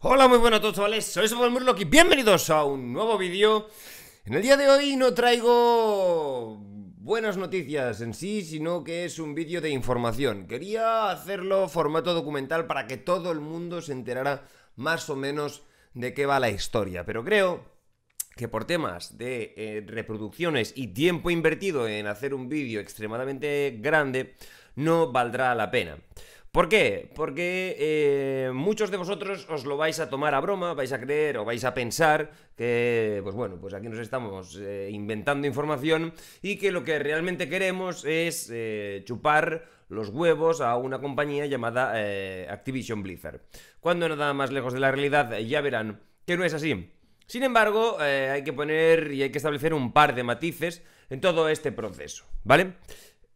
Hola, muy buenas a todos chavales, soy Samuel y bienvenidos a un nuevo vídeo En el día de hoy no traigo buenas noticias en sí, sino que es un vídeo de información Quería hacerlo formato documental para que todo el mundo se enterara más o menos de qué va la historia Pero creo que por temas de eh, reproducciones y tiempo invertido en hacer un vídeo extremadamente grande, no valdrá la pena ¿Por qué? Porque eh, muchos de vosotros os lo vais a tomar a broma, vais a creer o vais a pensar que, pues bueno, pues aquí nos estamos eh, inventando información y que lo que realmente queremos es eh, chupar los huevos a una compañía llamada Activision Blizzard. Cuando nada más lejos de la realidad, ya verán que no es así. Sin embargo, hay que poner y hay que establecer un par de matices en todo este proceso, ¿vale?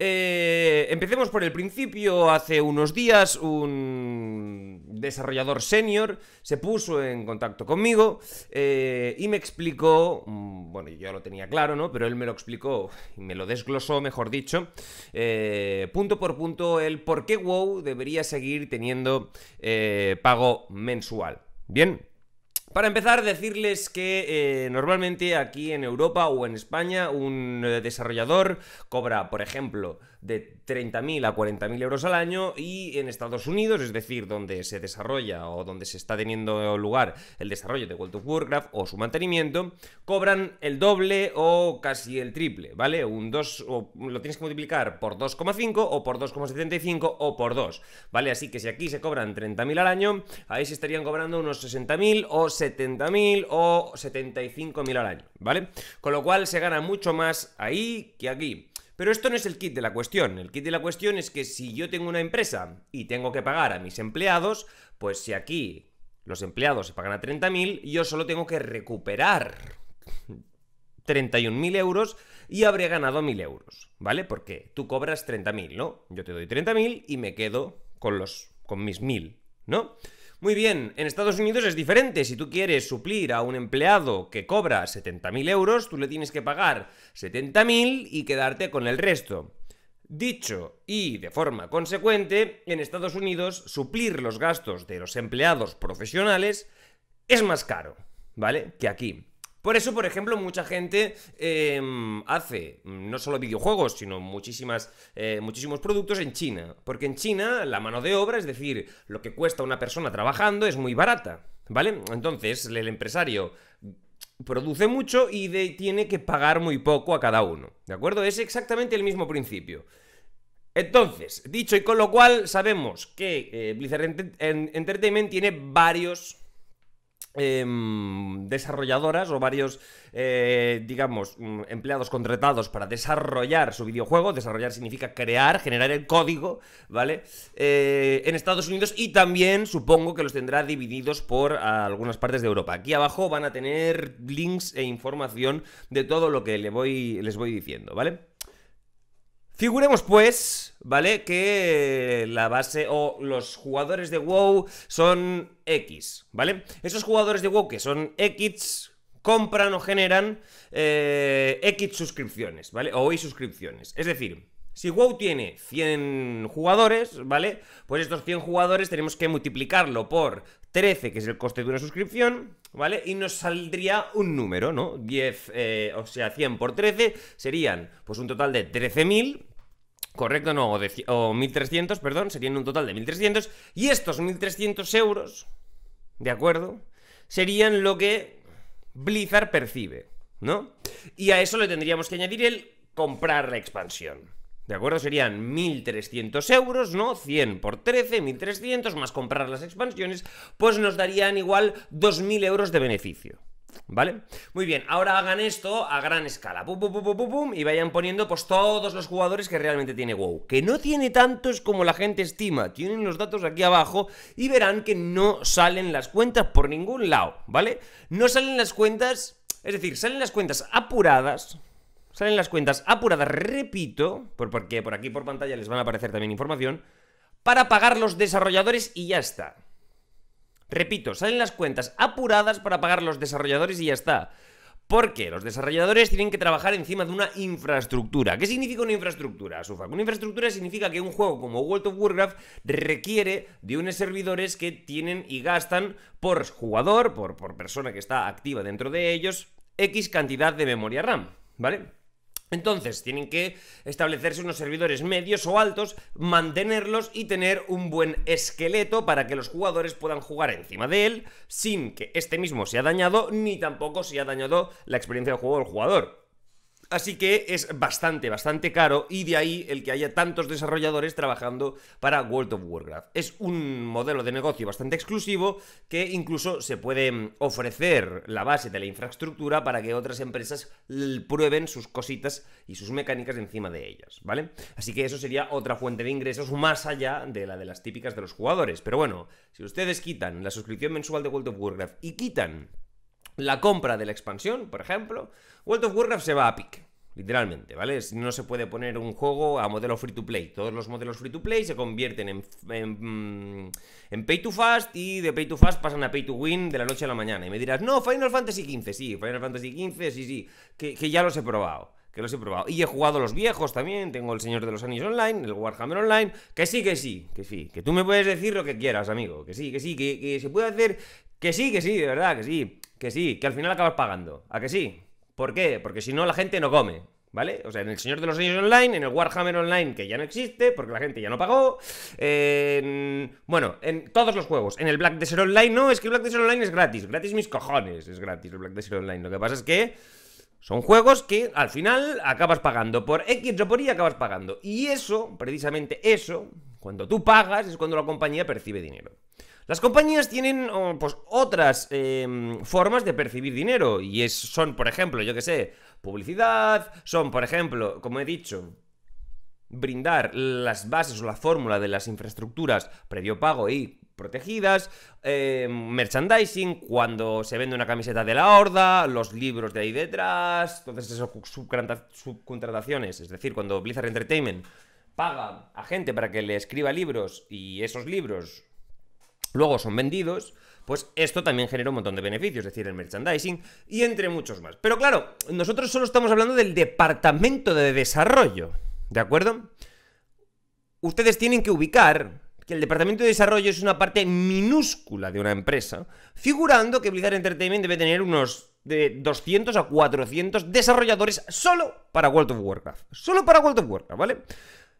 Eh, empecemos por el principio. Hace unos días un desarrollador senior se puso en contacto conmigo eh, y me explicó, mm, bueno, yo lo tenía claro, ¿no? Pero él me lo explicó, y me lo desglosó, mejor dicho, eh, punto por punto el por qué WoW debería seguir teniendo pago mensual. Bien. Para empezar, decirles que eh, normalmente aquí en Europa o en España un desarrollador cobra, por ejemplo, de 30.000 a 40.000 euros al año y en Estados Unidos, es decir, donde se desarrolla o donde se está teniendo lugar el desarrollo de World of Warcraft o su mantenimiento, cobran el doble o casi el triple, ¿vale? Un 2 o lo tienes que multiplicar por 2,5 o por 2,75 o por 2, ¿vale? Así que si aquí se cobran 30.000 al año, ahí se estarían cobrando unos 60.000 o 70.000 o 75.000 al año, ¿vale? Con lo cual se gana mucho más ahí que aquí. Pero esto no es el kit de la cuestión. El kit de la cuestión es que si yo tengo una empresa y tengo que pagar a mis empleados, pues si aquí los empleados se pagan a 30.000, yo solo tengo que recuperar 31.000 euros y habré ganado 1.000 euros, ¿vale? Porque tú cobras 30.000, ¿no? Yo te doy 30.000 y me quedo con los con mis 1.000, ¿no? Muy bien, en Estados Unidos es diferente. Si tú quieres suplir a un empleado que cobra 70.000 euros, tú le tienes que pagar 70.000 y quedarte con el resto. Dicho y de forma consecuente, en Estados Unidos suplir los gastos de los empleados profesionales es más caro, ¿vale? Que aquí. Por eso, por ejemplo, mucha gente em, hace no solo videojuegos, sino muchísimas, eh, muchísimos productos en China. Porque en China la mano de obra, es decir, lo que cuesta una persona trabajando, es muy barata. ¿Vale? Entonces, el empresario produce mucho y tiene que pagar muy poco a cada uno. ¿De acuerdo? Es exactamente el mismo principio. Entonces, dicho y con lo cual, sabemos que eh, Blizzard Entertainment tiene varios Em, desarrolladoras o varios, eh, digamos, mm, empleados contratados para desarrollar su videojuego. Desarrollar significa crear, generar el código, ¿vale? Eh, en Estados Unidos y también supongo que los tendrá divididos por algunas partes de Europa. Aquí abajo van a tener links e información de todo lo que le voy, les voy diciendo, ¿vale? Figuremos pues, ¿vale? Que la base o los jugadores de WoW son X, ¿vale? Esos jugadores de WoW que son X compran o generan eh, X suscripciones, ¿vale? O Y suscripciones. Es decir, si WoW tiene 100 jugadores, ¿vale? Pues estos 100 jugadores tenemos que multiplicarlo por 13, que es el coste de una suscripción, ¿vale? Y nos saldría un número, ¿no? 10, eh, o sea, 100 por 13 serían pues un total de 13.000, correcto no, o, 1.300, perdón, serían un total de 1.300, y estos 1.300 euros, ¿de acuerdo? Serían lo que Blizzard percibe, ¿no? Y a eso le tendríamos que añadir el comprar la expansión. ¿De acuerdo? Serían 1.300 euros, ¿no? 100 por 13, 1.300, más comprar las expansiones, pues nos darían igual 2.000 euros de beneficio. ¿Vale? Muy bien, ahora hagan esto a gran escala. y vayan poniendo pues todos los jugadores que realmente tiene WoW. Que no tiene tantos como la gente estima. Tienen los datos aquí abajo y verán que no salen las cuentas por ningún lado, ¿vale? No salen las cuentas, es decir, salen las cuentas apuradas, salen las cuentas apuradas, repito, porque por aquí por pantalla les van a aparecer también información, para pagar los desarrolladores y ya está. Repito, salen las cuentas apuradas para pagar los desarrolladores y ya está. Porque los desarrolladores tienen que trabajar encima de una infraestructura. ¿Qué significa una infraestructura, Sufa, Una infraestructura significa que un juego como World of Warcraft requiere de unos servidores que tienen y gastan por jugador, por, por persona que está activa dentro de ellos, X cantidad de memoria RAM, ¿vale? Entonces, tienen que establecerse unos servidores medios o altos, mantenerlos y tener un buen esqueleto para que los jugadores puedan jugar encima de él sin que este mismo sea dañado ni tampoco se sea dañado la experiencia del juego del jugador. Así que es bastante, bastante caro y de ahí el que haya tantos desarrolladores trabajando para World of Warcraft. Es un modelo de negocio bastante exclusivo que incluso se puede mm, ofrecer la base de la infraestructura para que otras empresas prueben sus cositas y sus mecánicas encima de ellas, ¿vale? Así que eso sería otra fuente de ingresos más allá de la de las típicas de los jugadores. Pero bueno, si ustedes quitan la suscripción mensual de World of Warcraft y quitan la compra de la expansión, por ejemplo, World of Warcraft se va a pique. Literalmente, ¿vale? No se puede poner un juego a modelo free to play. Todos los modelos free to play se convierten mm, en, pay to fast y de pay to fast pasan a pay to win de la noche a la mañana. Y me dirás, no, Final Fantasy XV, sí, Final Fantasy XV, sí, sí, que, ya los he probado que los he probado. Y he jugado los viejos también, tengo el Señor de los Anillos Online, el Warhammer Online, que sí, que sí, que sí, que tú me puedes decir lo que quieras, amigo, que sí, que sí, que se puede hacer, que sí, que sí, de verdad, que sí, que sí, que al final acabas pagando, ¿a que sí? ¿Por qué? Porque si no, la gente no come. ¿Vale? O sea, en el Señor de los Anillos Online, en el Warhammer Online, que ya no existe, porque la gente ya no pagó. Bueno, en todos los juegos. En el Black Desert Online, no, es que el Black Desert Online es gratis. Gratis mis cojones, es gratis el Black Desert Online. Lo que pasa es que son juegos que al final acabas pagando. Por X o por Y acabas pagando. Y eso, precisamente eso, cuando tú pagas, es cuando la compañía percibe dinero. Las compañías tienen oh, pues, otras em, formas de percibir dinero y es, son, por ejemplo, yo que sé, publicidad, son, por ejemplo, como he dicho, brindar las bases o la fórmula de las infraestructuras previo pago y protegidas, em, merchandising, cuando se vende una camiseta de la horda, los libros de ahí detrás, entonces esas subcontrataciones, es decir, cuando Blizzard Entertainment paga a gente para que le escriba libros y esos libros luego son vendidos, pues esto también genera un montón de beneficios, es decir, el merchandising y entre muchos más. Pero claro, nosotros solo estamos hablando del departamento de desarrollo, ¿de acuerdo? Ustedes tienen que ubicar que el departamento de desarrollo es una parte minúscula de una empresa, figurando que Blizzard Entertainment debe tener unos de 200 a 400 desarrolladores solo para World of Warcraft. Solo para World of Warcraft, ¿vale?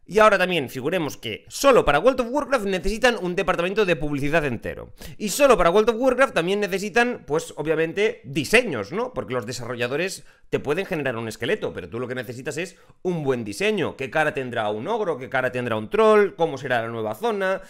Y ahora también figuremos que solo para World of Warcraft necesitan un departamento de publicidad entero. Y solo para World of Warcraft también necesitan, pues obviamente, diseños, ¿no? Porque los desarrolladores te pueden generar un esqueleto, pero tú lo que necesitas es un buen diseño. ¿Qué cara tendrá un ogro? ¿Qué cara tendrá un troll? ¿Cómo será la nueva zona?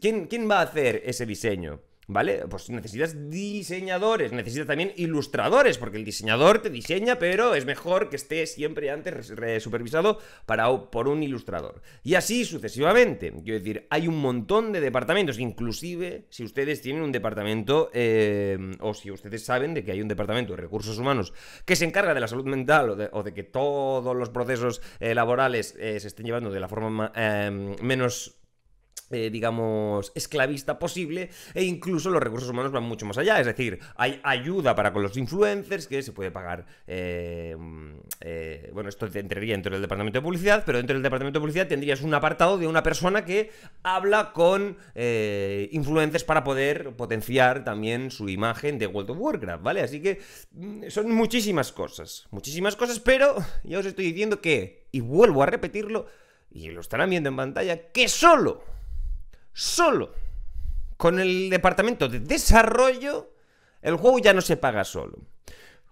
¿Quién, quién va a hacer ese diseño? ¿Vale? Pues necesitas diseñadores, necesitas también ilustradores, porque el diseñador te diseña, pero es mejor que esté siempre antes supervisado para, por un ilustrador. Y así sucesivamente. Quiero decir, hay un montón de departamentos, inclusive si ustedes tienen un departamento, eh, o si ustedes saben de que hay un departamento de recursos humanos que se encarga de la salud mental o de, que todos los procesos eh, laborales eh, se estén llevando de la forma menos eh, digamos, esclavista posible e incluso los recursos humanos van mucho más allá, es decir, hay ayuda para con los influencers que se puede pagar, eh, eh, bueno, esto entraría dentro del departamento de publicidad, pero dentro del departamento de publicidad tendrías un apartado de una persona que habla con influencers para poder potenciar también su imagen de World of Warcraft, ¿vale? Así que mm, son muchísimas cosas, muchísimas cosas, pero ya os estoy diciendo que, y vuelvo a repetirlo, y lo estarán viendo en pantalla, que solo solo con el departamento de desarrollo, el juego ya no se paga solo.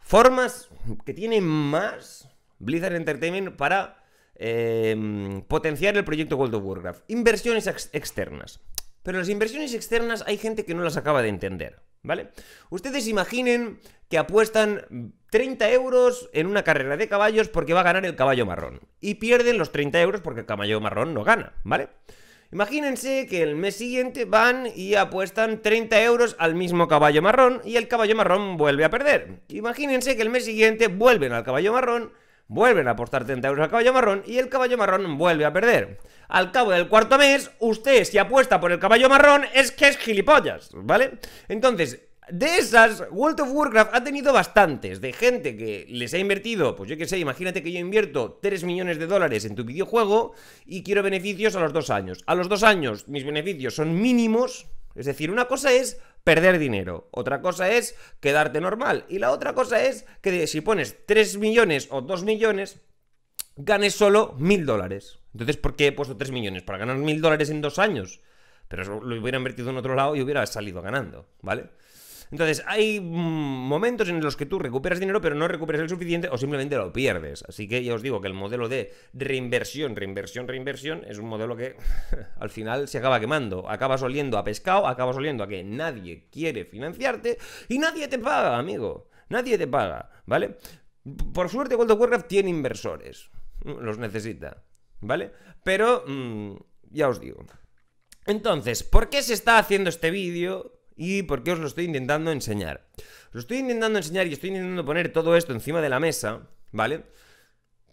Formas que tiene más Blizzard Entertainment para em, potenciar el proyecto World of Warcraft. Inversiones externas. Pero las inversiones externas hay gente que no las acaba de entender, ¿vale? Ustedes imaginen que apuestan 30 euros en una carrera de caballos porque va a ganar el caballo marrón. Y pierden los 30 euros porque el caballo marrón no gana, ¿vale? vale Imagínense que el mes siguiente van y apuestan 30 euros al mismo caballo marrón y el caballo marrón vuelve a perder. Imagínense que el mes siguiente vuelven al caballo marrón, vuelven a apostar 30 euros al caballo marrón y el caballo marrón vuelve a perder. Al cabo del cuarto mes, usted si apuesta por el caballo marrón es que es gilipollas, ¿vale? Entonces, de esas, World of Warcraft ha tenido bastantes de gente que les ha invertido, pues yo qué sé, imagínate que yo invierto 3 millones de dólares en tu videojuego y quiero beneficios a los dos años. A los dos años mis beneficios son mínimos, es decir, una cosa es perder dinero, otra cosa es quedarte normal y la otra cosa es que si pones 3 millones o 2 millones, ganes solo mil dólares. Entonces, ¿por qué he puesto 3 millones? Para ganar mil dólares en dos años. Pero lo hubiera invertido en otro lado y hubiera salido ganando, ¿vale? Entonces, hay mm, momentos en los que tú recuperas dinero, pero no recuperas el suficiente o simplemente lo pierdes. Así que ya os digo que el modelo de reinversión, reinversión, reinversión es un modelo que al final se acaba quemando. Acabas oliendo a pescado, acabas oliendo a que nadie quiere financiarte y nadie te paga, amigo. Nadie te paga, ¿vale? Por suerte, World of Warcraft tiene inversores. Los necesita, ¿vale? Pero, mm, ya os digo. Entonces, ¿por qué se está haciendo este vídeo? ¿Y por qué os lo estoy intentando enseñar? Os lo estoy intentando enseñar y estoy intentando poner todo esto encima de la mesa, ¿vale?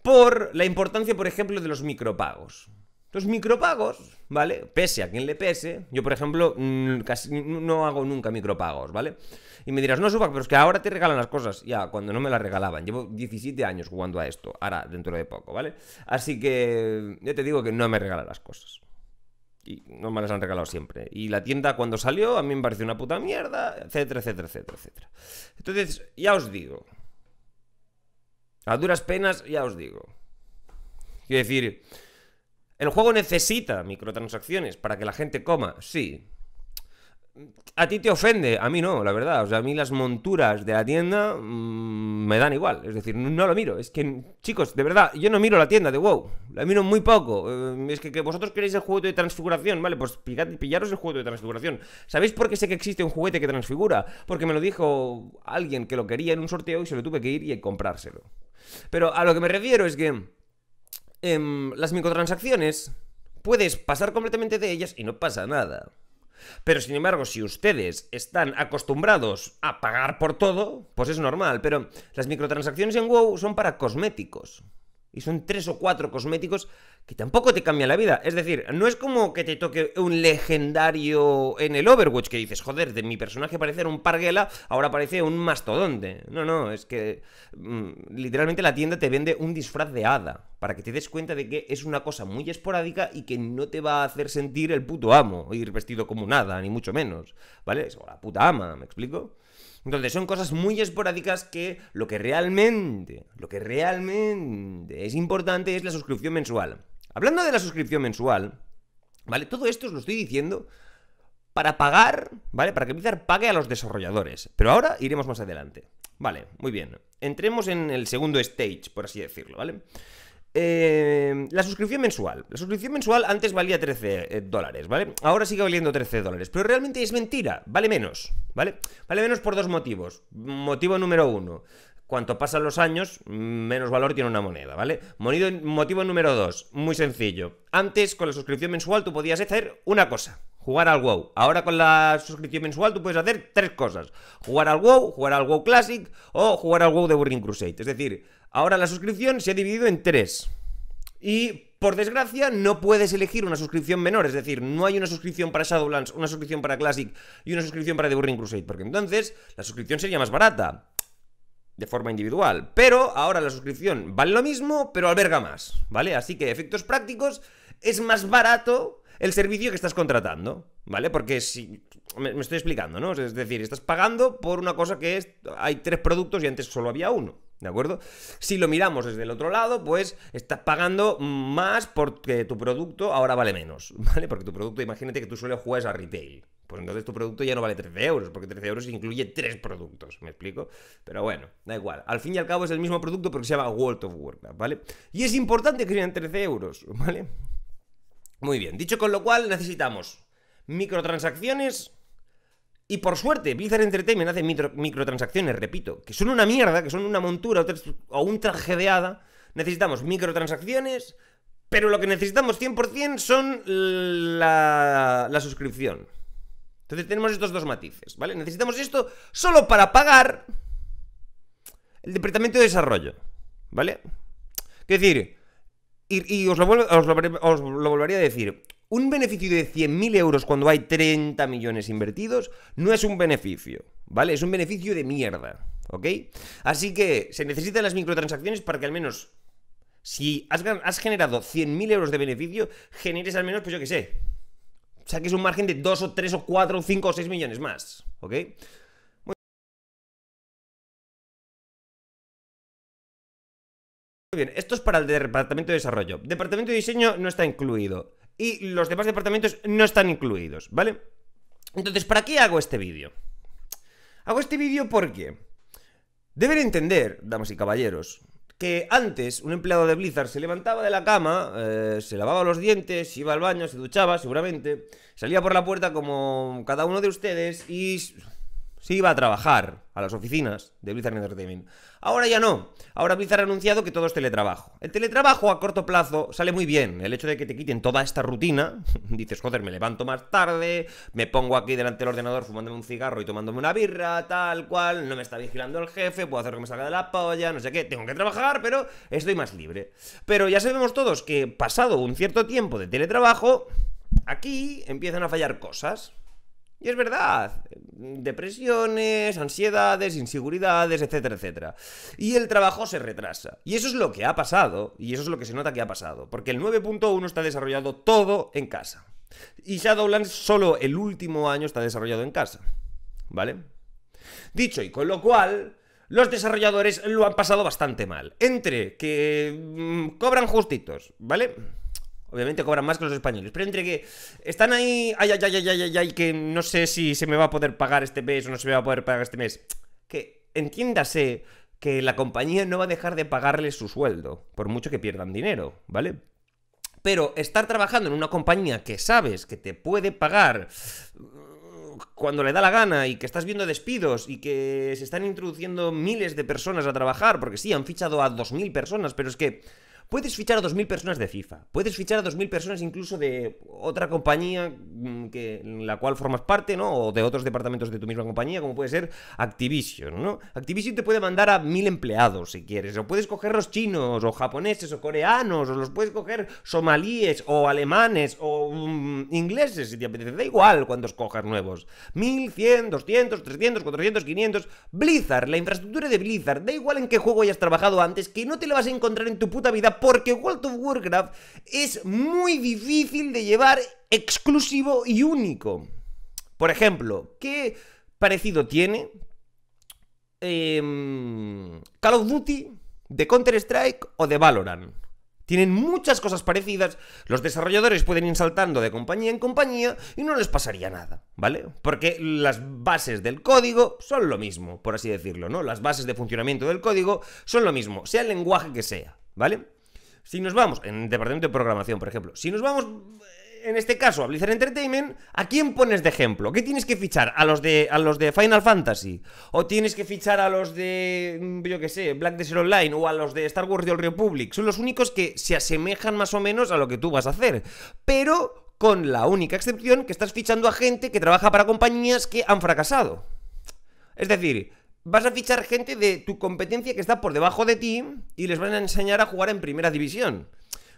Por la importancia, por ejemplo, de los micropagos. Los micropagos, ¿vale? Pese a quien le pese, yo por ejemplo mm, casi no hago nunca micropagos, ¿vale? Y me dirás, no, Subac, pero es que ahora te regalan las cosas. Ya, cuando no me las regalaban. Llevo 17 años jugando a esto, ahora, dentro de poco, ¿vale? Así que yo te digo que no me regalan las cosas. Y no me las han regalado siempre. Y la tienda cuando salió a mí me pareció una puta mierda, etcétera, etcétera, etcétera, etcétera. Entonces, ya os digo. A duras penas, ya os digo. Quiero decir, el juego necesita microtransacciones para que la gente coma, sí a ti te ofende, a mí no, la verdad. O sea, a mí las monturas de la tienda mm, me dan igual. Es decir, no lo miro. Es que, chicos, de verdad, yo no miro la tienda de WoW. La miro muy poco. Eh, es que, vosotros queréis el juguete de transfiguración, ¿vale? Pues pillaros el juguete de transfiguración. ¿Sabéis por qué sé que existe un juguete que transfigura? Porque me lo dijo alguien que lo quería en un sorteo y se lo tuve que ir y comprárselo. Pero a lo que me refiero es que em, las microtransacciones puedes pasar completamente de ellas y no pasa nada. Pero sin embargo, si ustedes están acostumbrados a pagar por todo, pues es normal. Pero las microtransacciones en WoW son para cosméticos. Y son tres o cuatro cosméticos que tampoco te cambian la vida. Es decir, no es como que te toque un legendario en el Overwatch que dices, joder, de mi personaje parecer un parguela, ahora parece un mastodonte. No, no, es que mm, literalmente la tienda te vende un disfraz de hada, para que te des cuenta de que es una cosa muy esporádica y que no te va a hacer sentir el puto amo, ir vestido como nada ni mucho menos. ¿Vale? O la puta ama, ¿me explico? Entonces son cosas muy esporádicas que lo que realmente, lo que realmente es importante es la suscripción mensual. Hablando de la suscripción mensual, ¿vale? Todo esto os lo estoy diciendo para pagar, ¿vale? Para que Blizzard pague a los desarrolladores. Pero ahora iremos más adelante. Vale, muy bien. Entremos en el segundo stage, por así decirlo, ¿vale? vale Em, la suscripción mensual. La suscripción mensual antes valía 13 eh, dólares, ¿vale? Ahora sigue valiendo 13 dólares. Pero realmente es mentira. Vale menos, ¿vale? Vale menos por dos motivos. Motivo número uno. Cuanto pasan los años, menos valor tiene una moneda, ¿vale? Motivo número dos. Muy sencillo. Antes, con la suscripción mensual, tú podías hacer una cosa jugar al WoW. Ahora con la suscripción mensual tú puedes hacer tres cosas. Jugar al WoW, jugar al WoW Classic o jugar al WoW de Burning Crusade. Es decir, ahora la suscripción se ha dividido en tres. Y por desgracia no puedes elegir una suscripción menor, es decir, no hay una suscripción para Shadowlands, una suscripción para Classic y una suscripción para The Burning Crusade, porque entonces la suscripción sería más barata de forma individual. Pero ahora la suscripción vale lo mismo, pero alberga más, ¿vale? Así que efectos prácticos es más barato el servicio que estás contratando, ¿vale? Porque si. Me, estoy explicando, ¿no? Es decir, estás pagando por una cosa que es. Hay tres productos y antes solo había uno. ¿De acuerdo? Si lo miramos desde el otro lado, pues estás pagando más porque tu producto ahora vale menos, ¿vale? Porque tu producto, imagínate que tú solo juegas a retail. Pues entonces tu producto ya no vale 13 euros, porque 13 euros incluye tres productos, ¿me explico? Pero bueno, da igual. Al fin y al cabo es el mismo producto porque se llama World of Warcraft, ¿vale? Y es importante que sean 13 euros, ¿vale? Muy bien, dicho con lo cual necesitamos microtransacciones y por suerte Blizzard Entertainment hace microtransacciones, repito, que son una mierda, que son una montura o un traje de Necesitamos microtransacciones, pero lo que necesitamos 100% son la, la suscripción. Entonces tenemos estos dos matices, ¿vale? Necesitamos esto solo para pagar el departamento de desarrollo, ¿vale? Es decir, y, os, lo volvería a decir, un beneficio de 100.000 euros cuando hay 30 millones invertidos no es un beneficio, ¿vale? Es un beneficio de mierda, ¿ok? Así que se necesitan las microtransacciones para que al menos, si has, has generado 100.000 euros de beneficio, generes al menos, pues yo qué sé, saques un margen de 2 o 3 o 4 o 5 o 6 millones más, ¿ok? Muy bien, esto es para el Departamento de Desarrollo. Departamento de Diseño no está incluido. Y los demás departamentos no están incluidos, ¿vale? Entonces, ¿para qué hago este vídeo? Hago este vídeo porque deben entender, damas y caballeros, que antes un empleado de Blizzard se levantaba de la cama, eh, se lavaba los dientes, iba al baño, se duchaba seguramente, salía por la puerta como cada uno de ustedes y Sí iba a trabajar a las oficinas de Blizzard Entertainment. Ahora ya no. Ahora Blizzard ha anunciado que todo es teletrabajo. El teletrabajo a corto plazo sale muy bien. El hecho de que te quiten toda esta rutina, dices, joder, me levanto más tarde, me pongo aquí delante del ordenador fumándome un cigarro y tomándome una birra, tal cual, no me está vigilando el jefe, puedo hacer que me salga de la polla, no sé qué, tengo que trabajar, pero estoy más libre. Pero ya sabemos todos que pasado un cierto tiempo de teletrabajo, aquí empiezan a fallar cosas. Y es verdad, depresiones, ansiedades, inseguridades, etcétera, etcétera. Y el trabajo se retrasa. Y eso es lo que ha pasado, y eso es lo que se nota que ha pasado, porque el 9.1 está desarrollado todo en casa. Y Shadowlands solo el último año está desarrollado en casa. ¿Vale? Dicho y con lo cual, los desarrolladores lo han pasado bastante mal. Entre que mm, cobran justitos, ¿vale? Obviamente cobran más que los españoles. Pero entre que están ahí, ay, ay, ay, ay, ay, ay, que no sé si se me va a poder pagar este mes o no se me va a poder pagar este mes. Que entiéndase que la compañía no va a dejar de pagarles su sueldo, por mucho que pierdan dinero, ¿vale? Pero estar trabajando en una compañía que sabes que te puede pagar mm, cuando le da la gana y que estás viendo despidos y que se están introduciendo miles de personas a trabajar, porque sí, han fichado a dos mil personas, pero es que Puedes fichar a 2.000 personas de FIFA, puedes fichar a 2.000 personas incluso de otra compañía mm, que, en la cual formas parte, ¿no? O de otros departamentos de tu misma compañía, como puede ser Activision, ¿no? Activision te puede mandar a 1.000 empleados si quieres, o puedes coger los chinos, o japoneses, o coreanos, o los puedes coger somalíes, o alemanes, o mm, ingleses, si te apetece, da igual cuántos cojas nuevos. 1.100, 200, 300, 400, 500. Blizzard, la infraestructura de Blizzard, da igual en qué juego hayas trabajado antes, que no te la vas a encontrar en tu puta vida porque World of Warcraft es muy difícil de llevar exclusivo y único. Por ejemplo, ¿qué parecido tiene em, Call of Duty de Counter-Strike o de Valorant? Tienen muchas cosas parecidas, los desarrolladores pueden ir saltando de compañía en compañía y no les pasaría nada, ¿vale? Porque las bases del código son lo mismo, por así decirlo, ¿no? Las bases de funcionamiento del código son lo mismo, sea el lenguaje que sea, ¿vale? Si nos vamos, en el departamento de programación, por ejemplo, si nos vamos, en este caso, a Blizzard Entertainment, ¿a quién pones de ejemplo? ¿Qué tienes que fichar? ¿A los de, a los de Final Fantasy? ¿O tienes que fichar a los de, mm, yo qué sé, Black Desert Online o a los de Star Wars The Old Republic? Son los únicos que se asemejan más o menos a lo que tú vas a hacer. Pero con la única excepción que estás fichando a gente que trabaja para compañías que han fracasado. Es decir, vas a fichar gente de tu competencia que está por debajo de ti y les van a enseñar a jugar en primera división.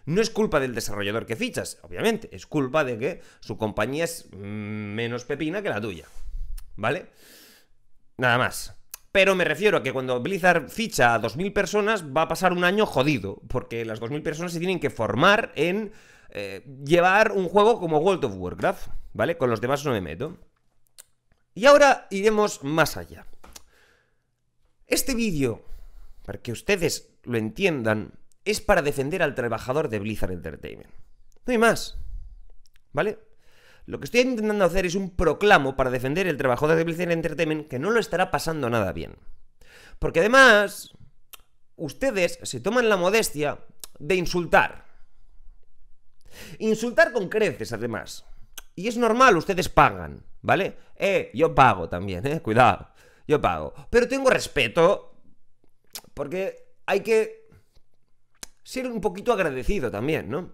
No es culpa del desarrollador que fichas, obviamente, es culpa de que su compañía es menos pepina que la tuya. ¿Vale? Nada más. Pero me refiero a que cuando Blizzard ficha a 2.000 personas va a pasar un año jodido, porque las 2.000 personas se tienen que formar en eh, llevar un juego como World of Warcraft, ¿vale? Con los demás no me meto. Y ahora iremos más allá. Este vídeo, para que ustedes lo entiendan, es para defender al trabajador de Blizzard Entertainment. No hay más. ¿Vale? Lo que estoy intentando hacer es un proclamo para defender el trabajador de Blizzard Entertainment que no lo estará pasando nada bien. Porque además, ustedes se toman la modestia de insultar. Insultar con creces, además. Y es normal, ustedes pagan, ¿vale? Eh, yo pago también, eh, cuidado yo pago. Pero tengo respeto porque hay que ser un poquito agradecido también, ¿no?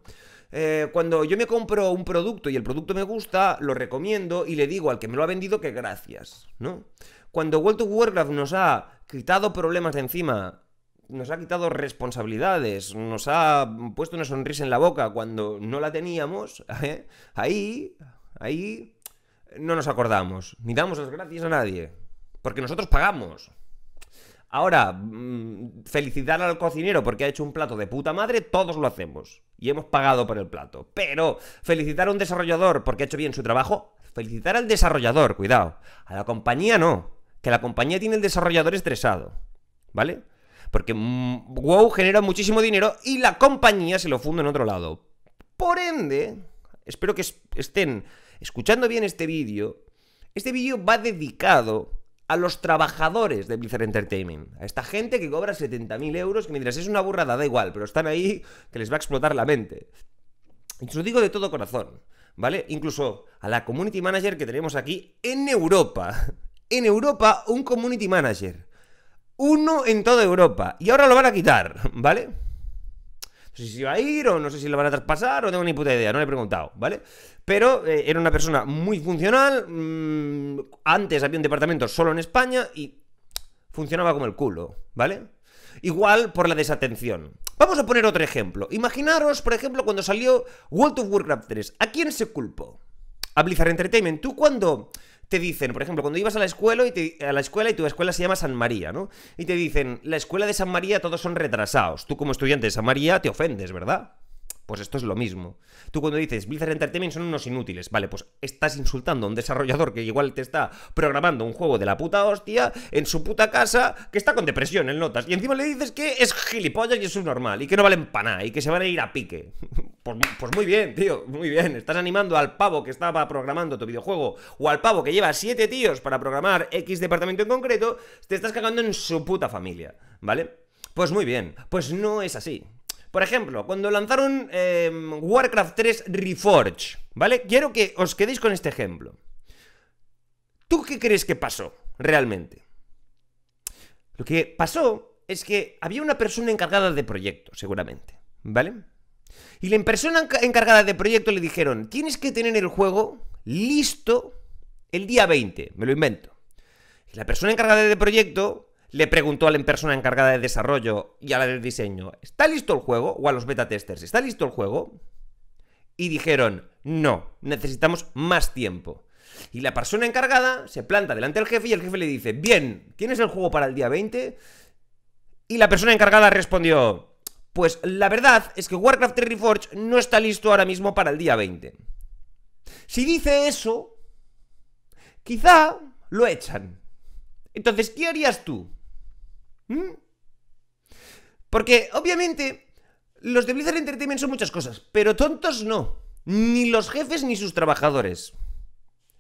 Eh, cuando yo me compro un producto y el producto me gusta, lo recomiendo y le digo al que me lo ha vendido que gracias, ¿no? Cuando World of Warcraft nos ha quitado problemas de encima, nos ha quitado responsabilidades, nos ha puesto una sonrisa en la boca cuando no la teníamos, ¿eh? ahí, ahí no nos acordamos, ni damos las gracias a nadie. Porque nosotros pagamos. Ahora, mm, felicitar al cocinero porque ha hecho un plato de puta madre, todos lo hacemos. Y hemos pagado por el plato. Pero felicitar a un desarrollador porque ha hecho bien su trabajo, felicitar al desarrollador, cuidado. A la compañía no. Que la compañía tiene el desarrollador estresado. ¿Vale? Porque mm, WoW genera muchísimo dinero y la compañía se lo funda en otro lado. Por ende, espero que estén escuchando bien este vídeo. Este vídeo va dedicado a los trabajadores de Blizzard Entertainment, a esta gente que cobra 70.000 euros, que me dirás, es una burrada, da igual, pero están ahí que les va a explotar la mente. Y os lo digo de todo corazón, ¿vale? Incluso a la community manager que tenemos aquí en Europa. En Europa, un community manager. Uno en toda Europa. Y ahora lo van a quitar, ¿vale? sé si va a ir o no sé si lo van a traspasar, o tengo ni puta idea, no le he preguntado, ¿vale? Pero eh, era una persona muy funcional, mm, antes había un departamento solo en España y funcionaba como el culo, ¿vale? Igual por la desatención. Vamos a poner otro ejemplo. Imaginaros, por ejemplo, cuando salió World of Warcraft 3, ¿a quién se culpó? A Blizzard Entertainment. Tú cuando te dicen, por ejemplo, cuando ibas a la escuela y a la escuela y tu escuela se llama San María, ¿no? Y te dicen, la escuela de San María todos son retrasados. Tú como estudiante de San María te ofendes, ¿verdad? Pues esto es lo mismo. Tú cuando dices Blizzard Entertainment son unos inútiles, vale, pues estás insultando a un desarrollador que igual te está programando un juego de la puta hostia en su puta casa que está con depresión en notas. Y encima le dices que es gilipollas y es normal y que no valen para nada y que se van a ir a pique. Pues, pues, muy bien, tío, muy bien. Estás animando al pavo que estaba programando tu videojuego o al pavo que lleva siete tíos para programar X departamento en concreto, te estás cagando en su puta familia, ¿vale? Pues muy bien, pues no es así. Por ejemplo, cuando lanzaron em, Warcraft 3 Reforge, ¿vale? Quiero que os quedéis con este ejemplo. ¿Tú qué crees que pasó realmente? Lo que pasó es que había una persona encargada de proyecto, seguramente, ¿vale? Y la persona encargada de proyecto le dijeron, tienes que tener el juego listo el día 20, me lo invento. Y la persona encargada de proyecto le preguntó a la persona encargada de desarrollo y a la del diseño, ¿está listo el juego? O a los beta testers, ¿está listo el juego? Y dijeron, no, necesitamos más tiempo. Y la persona encargada se planta delante del jefe y el jefe le dice, bien, ¿tienes el juego para el día 20? Y la persona encargada respondió, pues la verdad es que Warcraft 3 Forge no está listo ahora mismo para el día 20. Si dice eso, quizá lo echan. Entonces, ¿qué harías tú? ¿Mm? Porque, obviamente, los de Blizzard Entertainment son muchas cosas, pero tontos no. Ni los jefes ni sus trabajadores.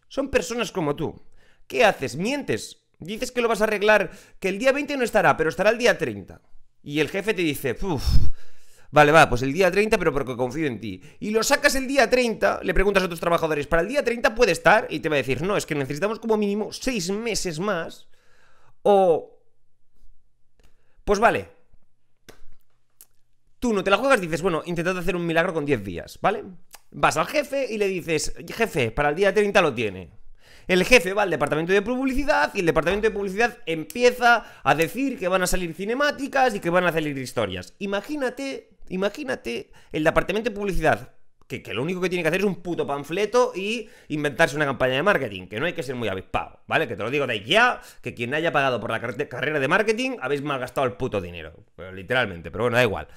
Son personas como tú. ¿Qué haces? ¿Mientes? Dices que lo vas a arreglar, que el día 20 no estará, pero estará el día 30. Y el jefe te dice, Vale, va, pues el día 30, pero porque confío en ti. Y lo sacas el día 30, le preguntas a otros trabajadores, ¿para el día 30 puede estar? Y te va a decir, no, es que necesitamos como mínimo 6 meses más. O pues vale. Tú no te la juegas, dices, bueno, intentad hacer un milagro con 10 días, ¿vale? Vas al jefe y le dices, jefe, para el día 30 lo tiene. El jefe va al departamento de publicidad y el departamento de publicidad empieza a decir que van a salir cinemáticas y que van a salir historias. Imagínate, imagínate el departamento de publicidad que, lo único que tiene que hacer es un puto panfleto y inventarse una campaña de marketing, que no hay que ser muy avispado, ¿vale? Que te lo digo de ya, que quien haya pagado por la carrera de marketing habéis malgastado el puto dinero, literalmente, pero bueno, da igual.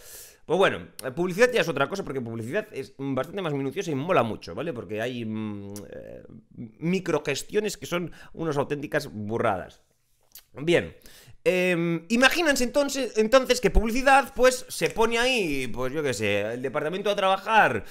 Pues bueno, eh, publicidad ya es otra cosa, porque publicidad es bastante más minuciosa y mola mucho, ¿vale? Porque hay micro mm, gestiones eh, microgestiones que son unas auténticas burradas. Bien, Em, imagínense entonces, entonces que publicidad, pues se pone ahí, pues yo qué sé, el departamento a trabajar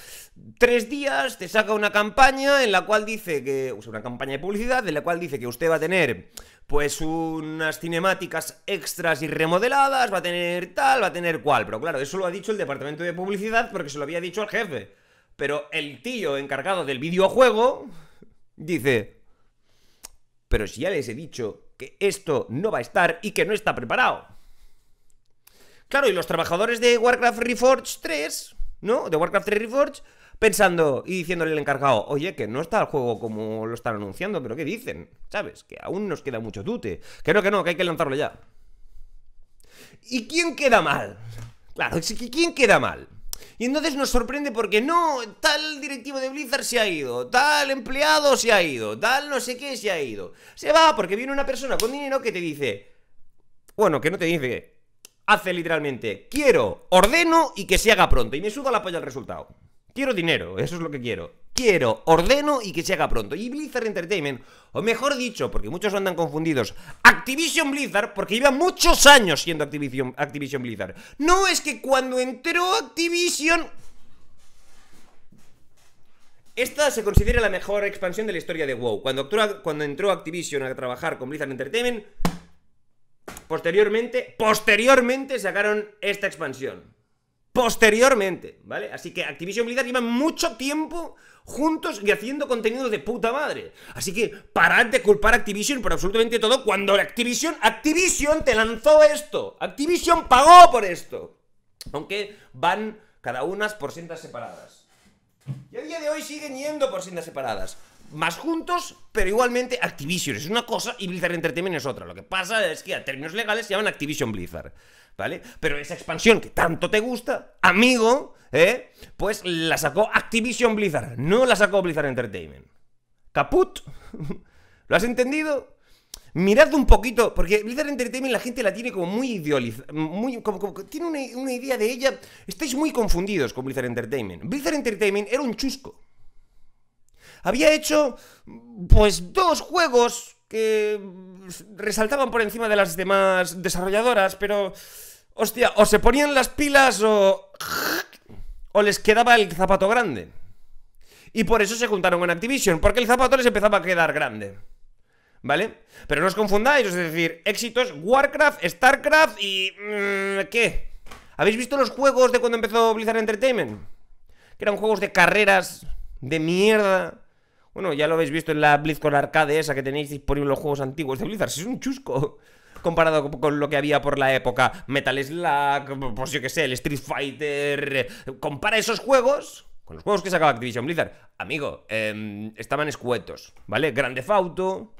tres días, te saca una campaña en la cual dice que, una campaña de publicidad en la cual dice que usted va a tener, pues, unas cinemáticas extras y remodeladas, va a tener tal, va a tener cual, pero claro, eso lo ha dicho el departamento de publicidad porque se lo había dicho al jefe. Pero el tío encargado del videojuego dice, pero si ya les he dicho esto no va a estar y que no está preparado. Claro, y los trabajadores de Warcraft Reforged 3, ¿no? De Warcraft 3 Reforged, pensando y diciéndole al encargado, oye, que no está el juego como lo están anunciando, pero ¿qué dicen? ¿Sabes? Que aún nos queda mucho tute. Que no, que no, que hay que lanzarlo ya. ¿Y quién queda mal? Claro, ¿quién queda mal? Y entonces nos sorprende porque no, tal directivo de Blizzard se ha ido, tal empleado se ha ido, tal no sé qué se ha ido. Se va porque viene una persona con dinero que te dice, bueno, que no te dice, hace literalmente, quiero, ordeno y que se haga pronto. Y me suda la apoyo el resultado. Quiero dinero, eso es lo que quiero quiero, ordeno y que se haga pronto. Y Blizzard Entertainment, o mejor dicho, porque muchos andan confundidos, Activision Blizzard, porque lleva muchos años siendo Activision, Activision Blizzard. No es que cuando entró Activision... Esta se considera la mejor expansión de la historia de WoW. Cuando, cuando entró Activision a trabajar con Blizzard Entertainment, posteriormente, posteriormente sacaron esta expansión. Posteriormente, ¿vale? Así que Activision Blizzard lleva mucho tiempo juntos y haciendo contenido de puta madre. Así que parad de culpar a Activision por absolutamente todo cuando Activision, Activision te lanzó esto. Activision pagó por esto. Aunque van cada unas por sendas separadas. Y a día de hoy siguen yendo por sendas separadas. Más juntos, pero igualmente Activision es una cosa y Blizzard Entertainment es otra. Lo que pasa es que a términos legales se llaman Activision Blizzard. ¿vale? Pero esa expansión que tanto te gusta, amigo, ¿eh? Pues la sacó Activision Blizzard, no la sacó Blizzard Entertainment. Caput, ¿lo has entendido? Mirad un poquito, porque Blizzard Entertainment la gente la tiene como muy idealizada, muy, como, tiene una idea de ella. Estáis muy confundidos con Blizzard Entertainment. Blizzard Entertainment era un chusco. Había hecho, pues, dos juegos que pues, resaltaban por encima de las demás desarrolladoras, pero... Hostia, o se ponían las pilas o... O les quedaba el zapato grande. Y por eso se juntaron con Activision, porque el zapato les empezaba a quedar grande. ¿Vale? Pero no os confundáis, es decir, éxitos Warcraft, Starcraft y... Mm, ¿Qué? ¿Habéis visto los juegos de cuando empezó Blizzard Entertainment? Que eran juegos de carreras, de mierda, bueno, ya lo habéis visto en la BlizzCon Arcade esa que tenéis disponible los juegos antiguos de Blizzard. Es un chusco comparado con lo que había por la época. Metal Slug, pues yo qué sé, el Street Fighter. Compara esos juegos con los juegos que sacaba Activision Blizzard. Amigo, em, estaban escuetos, ¿vale? Grande Fauto.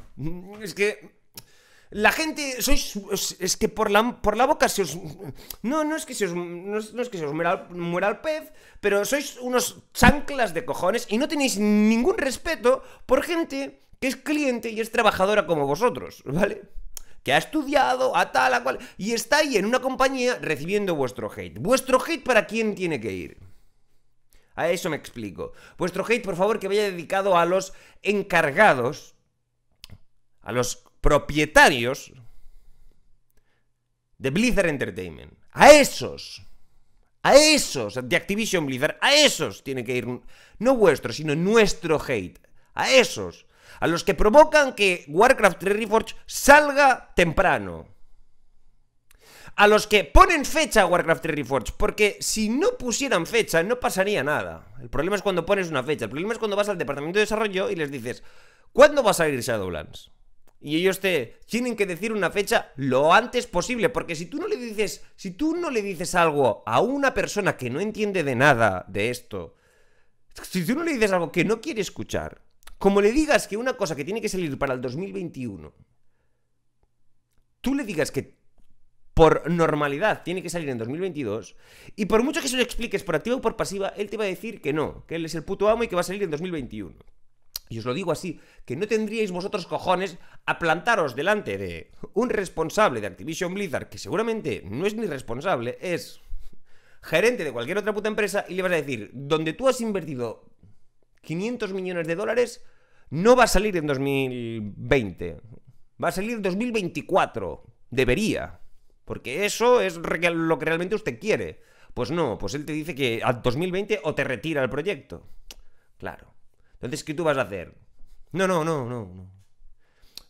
Es que la gente, sois, es que por la, por la boca se os... No, no es que se os, no es, que se os muera, muera, el pez, pero sois unos chanclas de cojones y no tenéis ningún respeto por gente que es cliente y es trabajadora como vosotros, ¿vale? Que ha estudiado a tal, a cual, y está ahí en una compañía recibiendo vuestro hate. ¿Vuestro hate para quién tiene que ir? A eso me explico. Vuestro hate, por favor, que vaya dedicado a los encargados, a los propietarios de Blizzard Entertainment. A esos, a esos de Activision Blizzard, a esos tiene que ir, no vuestro, sino nuestro hate. A esos, a los que provocan que Warcraft 3 Reforged salga temprano. A los que ponen fecha a Warcraft 3 Reforged, porque si no pusieran fecha no pasaría nada. El problema es cuando pones una fecha, el problema es cuando vas al departamento de desarrollo y les dices, ¿cuándo va a salir Shadowlands? y ellos te tienen que decir una fecha lo antes posible, porque si tú no le dices, si tú no le dices algo a una persona que no entiende de nada de esto, si tú no le dices algo que no quiere escuchar, como le digas que una cosa que tiene que salir para el 2021, tú le digas que por normalidad tiene que salir en 2022, y por mucho que se lo expliques por activa o por pasiva, él te va a decir que no, que él es el puto amo y que va a salir en 2021 y os lo digo así, que no tendríais vosotros cojones a plantaros delante de un responsable de Activision Blizzard, que seguramente no es ni responsable, es gerente de cualquier otra puta empresa, y le vas a decir, donde tú has invertido 500 millones de dólares, no va a salir en 2020, va a salir en 2024, debería, porque eso es lo que realmente usted quiere. Pues no, pues él te dice que a 2020 o te retira el proyecto. Claro. Entonces, ¿qué tú vas a hacer? No, no, no, no, no.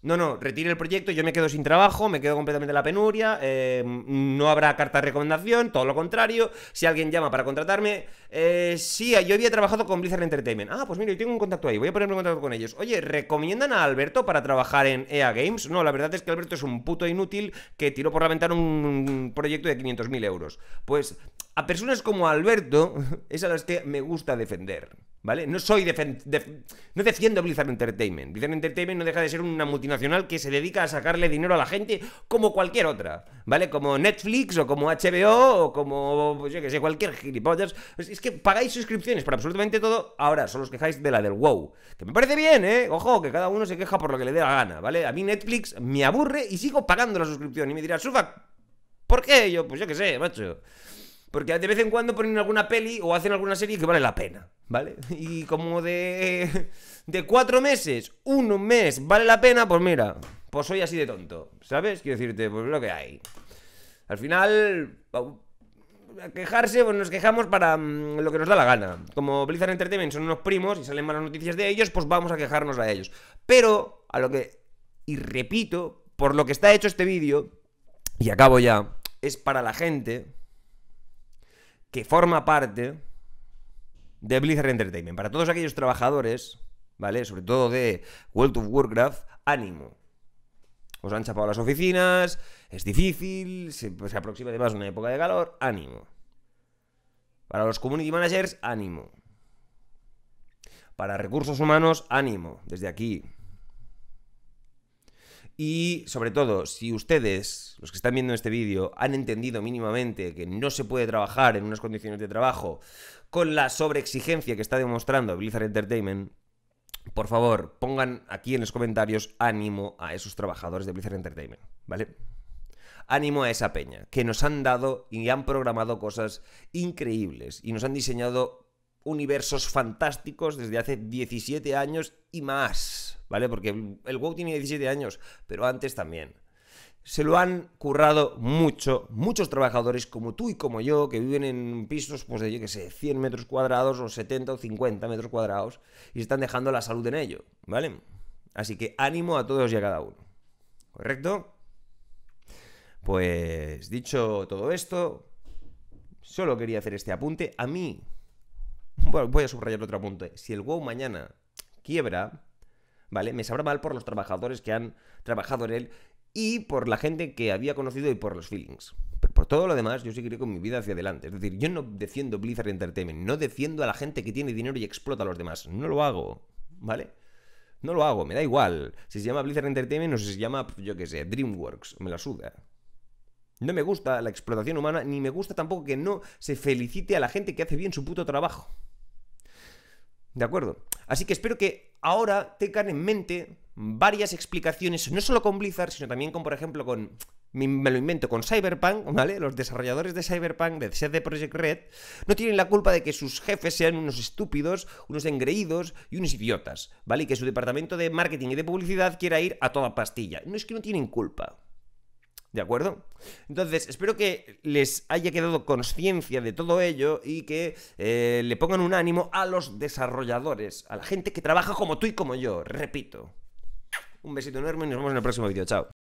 No, no, retire el proyecto, yo me quedo sin trabajo, me quedo completamente en la penuria, eh, no habrá carta de recomendación, todo lo contrario. Si alguien llama para contratarme, eh, sí, yo había trabajado con Blizzard Entertainment. Ah, pues mira, yo tengo un contacto ahí, voy a ponerme en contacto con ellos. Oye, ¿recomiendan a Alberto para trabajar en EA Games? No, la verdad es que Alberto es un puto inútil que tiró por la ventana un proyecto de 500.000 euros. Pues a personas como Alberto es a las que me gusta defender. ¿Vale? No soy no defiendo Blizzard Entertainment. Blizzard Entertainment no deja de ser una multinacional que se dedica a sacarle dinero a la gente como cualquier otra, ¿vale? Como Netflix o como HBO o como pues yo que sé, cualquier gilipollas. Pues es que pagáis suscripciones para absolutamente todo, ahora solo os quejáis de la del WoW, que me parece bien, ¿eh? Ojo, que cada uno se queja por lo que le dé la gana, ¿vale? A mí Netflix me aburre y sigo pagando la suscripción y me dirá, "Sufa, ¿por qué?" yo, pues yo que sé, macho. Porque de vez en cuando ponen alguna peli o hacen alguna serie que vale la pena, ¿vale? Y como de, de cuatro meses, un mes vale la pena, pues mira, pues soy así de tonto, ¿sabes? Quiero decirte, pues lo que hay. Al final, a quejarse, pues nos quejamos para mm, lo que nos da la gana. Como Blizzard Entertainment son unos primos y salen malas noticias de ellos, pues vamos a quejarnos a ellos. Pero, a lo que, y repito, por lo que está hecho este vídeo, y acabo ya, es para la gente que forma parte de Blizzard Entertainment. Para todos aquellos trabajadores, ¿vale? Sobre todo de World of Warcraft, ánimo. Os han chapado las oficinas, es difícil, se, se aproxima además una época de calor, ánimo. Para los community managers, ánimo. Para recursos humanos, ánimo. Desde aquí, y sobre todo, si ustedes, los que están viendo este vídeo, han entendido mínimamente que no se puede trabajar en unas condiciones de trabajo con la sobreexigencia que está demostrando Blizzard Entertainment, por favor, pongan aquí en los comentarios ánimo a esos trabajadores de Blizzard Entertainment, ¿vale? Ánimo a esa peña, que nos han dado y han programado cosas increíbles y nos han diseñado universos fantásticos desde hace 17 años y más, ¿vale? Porque el WoW tiene 17 años, pero antes también. Se lo han currado mucho, muchos trabajadores como tú y como yo, que viven en pisos, pues de yo qué sé, 100 metros cuadrados o 70 o 50 metros cuadrados, y están dejando la salud en ello, ¿vale? Así que ánimo a todos y a cada uno, ¿correcto? Pues dicho todo esto, solo quería hacer este apunte. A mí voy a subrayar otro punto. Si el WoW mañana quiebra, ¿vale? Me sabrá mal por los trabajadores que han trabajado en él y por la gente que había conocido y por los feelings. Pero por todo lo demás, yo seguiré con mi vida hacia adelante. Es decir, yo no defiendo Blizzard Entertainment, no defiendo a la gente que tiene dinero y explota a los demás. No lo hago, ¿vale? No lo hago, me da igual. Si se llama Blizzard Entertainment o si se llama, yo que sé, DreamWorks, me la suda. No me gusta la explotación humana, ni me gusta tampoco que no se felicite a la gente que hace bien su puto trabajo. ¿De acuerdo? Así que espero que ahora tengan en mente varias explicaciones, no solo con Blizzard, sino también con, por ejemplo, con me lo invento con Cyberpunk, ¿vale? Los desarrolladores de Cyberpunk, de CD Project Red, no tienen la culpa de que sus jefes sean unos estúpidos, unos engreídos y unos idiotas, ¿vale? Y que su departamento de marketing y de publicidad quiera ir a toda pastilla. No es que no tienen culpa, ¿De acuerdo? Entonces, espero que les haya quedado conciencia de todo ello y que eh, le pongan un ánimo a los desarrolladores, a la gente que trabaja como tú y como yo, repito. Un besito enorme y nos vemos en el próximo vídeo. Chao.